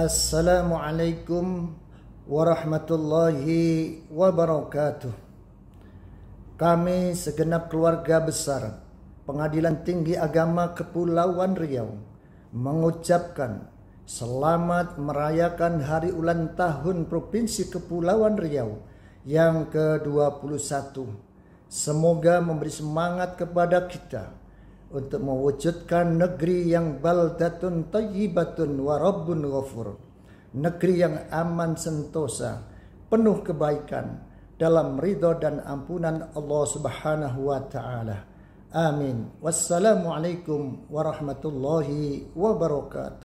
Assalamualaikum warahmatullahi wabarakatuh. Kami segenap keluarga besar Pengadilan Tinggi Agama Kepulauan Riau mengucapkan selamat merayakan hari ulang tahun Provinsi Kepulauan Riau yang ke-21. Semoga memberi semangat kepada kita untuk mewujudkan negeri yang baldatun tayyibatun wa rabbun ghafur negeri yang aman sentosa penuh kebaikan dalam ridha dan ampunan Allah Subhanahu wa taala amin Wassalamualaikum warahmatullahi wabarakatuh